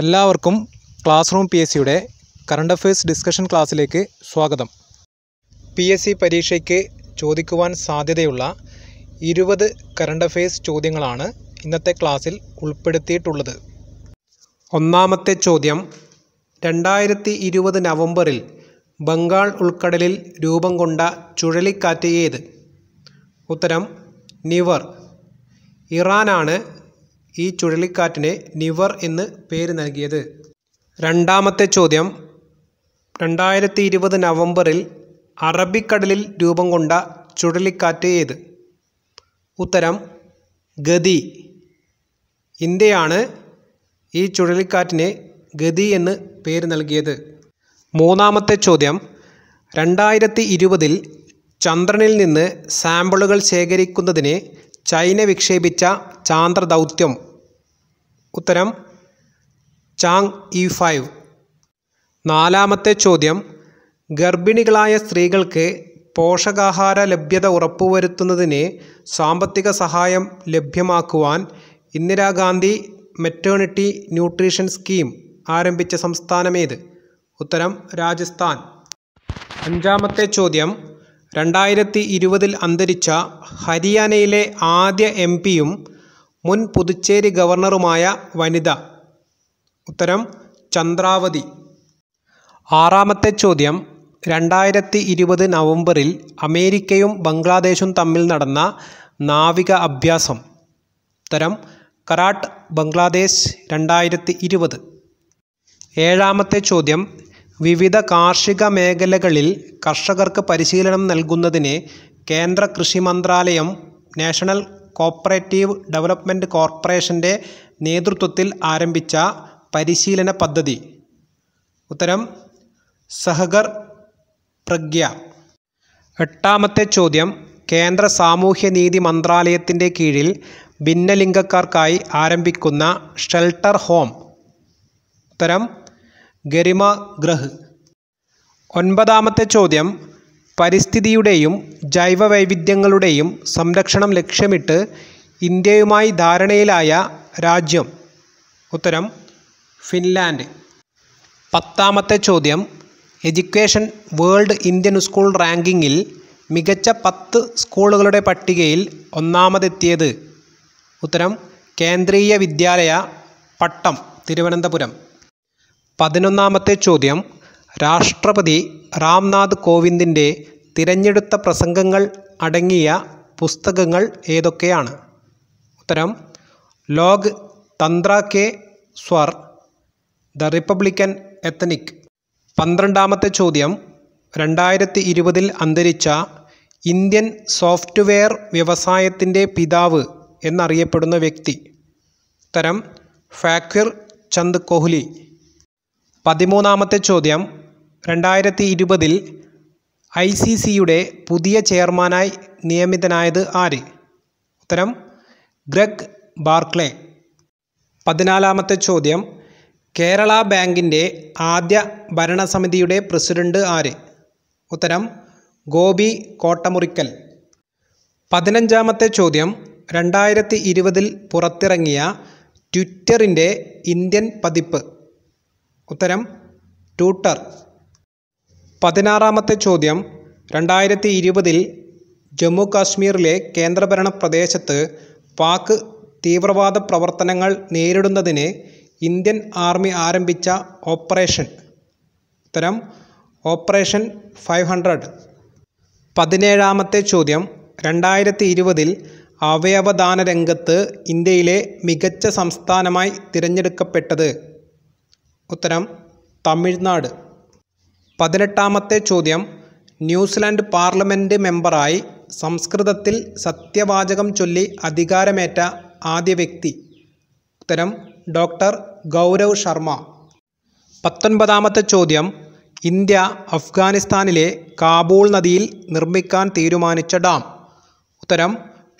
എല്ലാവർക്കും classroom P S സിയുടെ current affairs discussion ക്ലാസ്സിലേക്ക് സ്വാഗതം പി എസ് സി പരീക്ഷയ്ക്ക് ചോദിക്കുവാൻ സാധ്യതയുള്ള ഇരുപത് കറണ്ട് അഫയേഴ്സ് ചോദ്യങ്ങളാണ് ഇന്നത്തെ ക്ലാസ്സിൽ ഉൾപ്പെടുത്തിയിട്ടുള്ളത് ഒന്നാമത്തെ ചോദ്യം രണ്ടായിരത്തി ഇരുപത് നവംബറിൽ ബംഗാൾ ഉൾക്കടലിൽ രൂപം കൊണ്ട ചുഴലിക്കാറ്റ് ഏത് ഉത്തരം നിവർ ഇറാനാണ് ഈ ചുഴലിക്കാറ്റിന് നിവർ എന്ന് പേര് നൽകിയത് രണ്ടാമത്തെ ചോദ്യം രണ്ടായിരത്തി ഇരുപത് നവംബറിൽ അറബിക്കടലിൽ രൂപം കൊണ്ട ചുഴലിക്കാറ്റ് ഏത് ഉത്തരം ഗതി ഇന്ത്യയാണ് ഈ ചുഴലിക്കാറ്റിന് ഗതി എന്ന് പേര് നൽകിയത് മൂന്നാമത്തെ ചോദ്യം രണ്ടായിരത്തി ഇരുപതിൽ ചന്ദ്രനിൽ നിന്ന് സാമ്പിളുകൾ ശേഖരിക്കുന്നതിന് ചൈന വിക്ഷേപിച്ച ചാന്ദ്ര ദൗത്യം ഉത്തരം ചാങ് ഇ ഫൈവ് നാലാമത്തെ ചോദ്യം ഗർഭിണികളായ സ്ത്രീകൾക്ക് പോഷകാഹാര ലഭ്യത ഉറപ്പുവരുത്തുന്നതിന് സാമ്പത്തിക സഹായം ലഭ്യമാക്കുവാൻ ഇന്ദിരാഗാന്ധി മെറ്റേണിറ്റി ന്യൂട്രീഷൻ സ്കീം ആരംഭിച്ച സംസ്ഥാനമേത് ഉത്തരം രാജസ്ഥാൻ അഞ്ചാമത്തെ ചോദ്യം രണ്ടായിരത്തി ഇരുപതിൽ അന്തരിച്ച ഹരിയാനയിലെ ആദ്യ എം പിയും മുൻ പുതുച്ചേരി ഗവർണറുമായ വനിത ഉത്തരം ചന്ദ്രാവതി ആറാമത്തെ ചോദ്യം രണ്ടായിരത്തി ഇരുപത് നവംബറിൽ അമേരിക്കയും ബംഗ്ലാദേശും തമ്മിൽ നടന്ന നാവിക അഭ്യാസം ഉത്തരം കറാട്ട് ബംഗ്ലാദേശ് രണ്ടായിരത്തി ഇരുപത് ഏഴാമത്തെ ചോദ്യം വിവിധ കാർഷിക മേഖലകളിൽ കർഷകർക്ക് പരിശീലനം നൽകുന്നതിന് കേന്ദ്ര കൃഷി മന്ത്രാലയം നാഷണൽ കോപ്പറേറ്റീവ് ഡെവലപ്മെൻറ്റ് കോർപ്പറേഷൻ്റെ നേതൃത്വത്തിൽ ആരംഭിച്ച പരിശീലന പദ്ധതി ഉത്തരം സഹകർ പ്രഗ്യ എട്ടാമത്തെ ചോദ്യം കേന്ദ്ര സാമൂഹ്യനീതി മന്ത്രാലയത്തിൻ്റെ കീഴിൽ ഭിന്നലിംഗക്കാർക്കായി ആരംഭിക്കുന്ന ഷെൽട്ടർ ഹോം ഉത്തരം ഗരിമ ഗ്രഹ് ഒൻപതാമത്തെ ചോദ്യം പരിസ്ഥിതിയുടെയും ജൈവവൈവിധ്യങ്ങളുടെയും സംരക്ഷണം ലക്ഷ്യമിട്ട് ഇന്ത്യയുമായി ധാരണയിലായ രാജ്യം ഉത്തരം ഫിൻലാൻഡ് പത്താമത്തെ ചോദ്യം എഡ്യൂക്കേഷൻ വേൾഡ് ഇന്ത്യൻ സ്കൂൾ റാങ്കിങ്ങിൽ മികച്ച പത്ത് സ്കൂളുകളുടെ പട്ടികയിൽ ഒന്നാമതെത്തിയത് ഉത്തരം കേന്ദ്രീയ വിദ്യാലയ പട്ടം തിരുവനന്തപുരം പതിനൊന്നാമത്തെ ചോദ്യം രാഷ്ട്രപതി രാംനാഥ് കോവിന്ദിൻ്റെ തിരഞ്ഞെടുത്ത പ്രസംഗങ്ങൾ അടങ്ങിയ പുസ്തകങ്ങൾ ഏതൊക്കെയാണ് ഉത്തരം Loktantra ke Swar the Republican Ethic പന്ത്രണ്ടാമത്തെ ചോദ്യം രണ്ടായിരത്തി ഇരുപതിൽ അന്തരിച്ച ഇന്ത്യൻ സോഫ്റ്റ്വെയർ വ്യവസായത്തിൻ്റെ പിതാവ് എന്നറിയപ്പെടുന്ന വ്യക്തി ഉത്തരം ഫാക്വിർ ചന്ദ് കോഹ്ലി പതിമൂന്നാമത്തെ ചോദ്യം രണ്ടായിരത്തി ഇരുപതിൽ ഐ സി സിയുടെ പുതിയ ചെയർമാനായി നിയമിതനായത് ആര് ഉത്തരം ഗ്രഗ് ബാർക്ലേ പതിനാലാമത്തെ ചോദ്യം കേരള ബാങ്കിൻ്റെ ആദ്യ ഭരണസമിതിയുടെ പ്രസിഡന്റ് ആര് ഉത്തരം ഗോപി കോട്ടമുറിക്കൽ പതിനഞ്ചാമത്തെ ചോദ്യം രണ്ടായിരത്തി ഇരുപതിൽ പുറത്തിറങ്ങിയ ട്വിറ്ററിൻ്റെ ഇന്ത്യൻ പതിപ്പ് ഉത്തരം ട്യൂട്ടർ പതിനാറാമത്തെ ചോദ്യം രണ്ടായിരത്തി ഇരുപതിൽ ജമ്മു കാശ്മീരിലെ കേന്ദ്രഭരണ പ്രദേശത്ത് പാക് തീവ്രവാദ പ്രവർത്തനങ്ങൾ നേരിടുന്നതിന് ഇന്ത്യൻ ആർമി ആരംഭിച്ച ഓപ്പറേഷൻ ഉത്തരം ഓപ്പറേഷൻ ഫൈവ് ഹൺഡ്രഡ് പതിനേഴാമത്തെ ചോദ്യം രണ്ടായിരത്തി ഇരുപതിൽ അവയവദാന രംഗത്ത് ഇന്ത്യയിലെ മികച്ച സംസ്ഥാനമായി തിരഞ്ഞെടുക്കപ്പെട്ടത് ഉത്തരം തമിഴ്നാട് പതിനെട്ടാമത്തെ ചോദ്യം ന്യൂസിലാൻഡ് പാർലമെൻറ്റ് മെമ്പറായി സംസ്കൃതത്തിൽ സത്യവാചകം ചൊല്ലി അധികാരമേറ്റ ആദ്യ വ്യക്തി ഉത്തരം ഡോക്ടർ ഗൗരവ് ശർമ്മ പത്തൊൻപതാമത്തെ ചോദ്യം ഇന്ത്യ അഫ്ഗാനിസ്ഥാനിലെ കാബൂൾ നദിയിൽ നിർമ്മിക്കാൻ തീരുമാനിച്ച ഡാം ഉത്തരം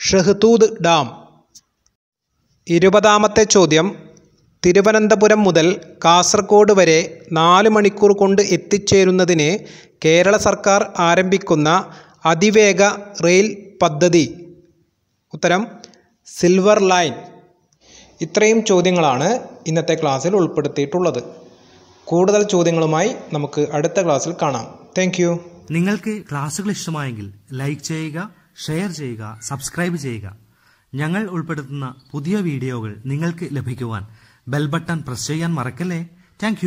ഷെഹ്തൂദ് ഡാം ഇരുപതാമത്തെ ചോദ്യം തിരുവനന്തപുരം മുതൽ കാസർഗോഡ് വരെ നാല് മണിക്കൂർ കൊണ്ട് എത്തിച്ചേരുന്നതിന് കേരള സർക്കാർ ആരംഭിക്കുന്ന അതിവേഗ റെയിൽ പദ്ധതി ഉത്തരം സിൽവർ ലൈൻ ഇത്രയും ചോദ്യങ്ങളാണ് ഇന്നത്തെ ക്ലാസ്സിൽ ഉൾപ്പെടുത്തിയിട്ടുള്ളത് കൂടുതൽ ചോദ്യങ്ങളുമായി നമുക്ക് അടുത്ത ക്ലാസ്സിൽ കാണാം താങ്ക് നിങ്ങൾക്ക് ക്ലാസ്സുകൾ ഇഷ്ടമായെങ്കിൽ ലൈക്ക് ചെയ്യുക ഷെയർ ചെയ്യുക സബ്സ്ക്രൈബ് ചെയ്യുക ഞങ്ങൾ ഉൾപ്പെടുത്തുന്ന പുതിയ വീഡിയോകൾ നിങ്ങൾക്ക് ലഭിക്കുവാൻ ബെൽ ബട്ടൺ പ്രസ് ചെയ്യാൻ മറക്കല്ലേ താങ്ക്